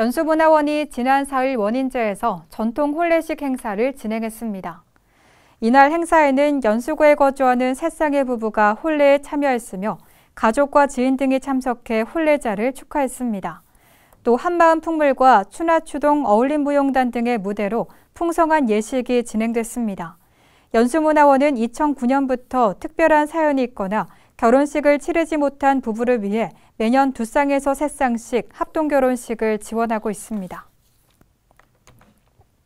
연수문화원이 지난 4일 원인제에서 전통 혼례식 행사를 진행했습니다. 이날 행사에는 연수구에 거주하는 새쌍의 부부가 혼례에 참여했으며 가족과 지인 등이 참석해 혼례자를 축하했습니다. 또 한마음 풍물과 추나추동 어울림무용단 등의 무대로 풍성한 예식이 진행됐습니다. 연수문화원은 2009년부터 특별한 사연이 있거나 결혼식을 치르지 못한 부부를 위해 매년 두 쌍에서 세 쌍씩 합동 결혼식을 지원하고 있습니다.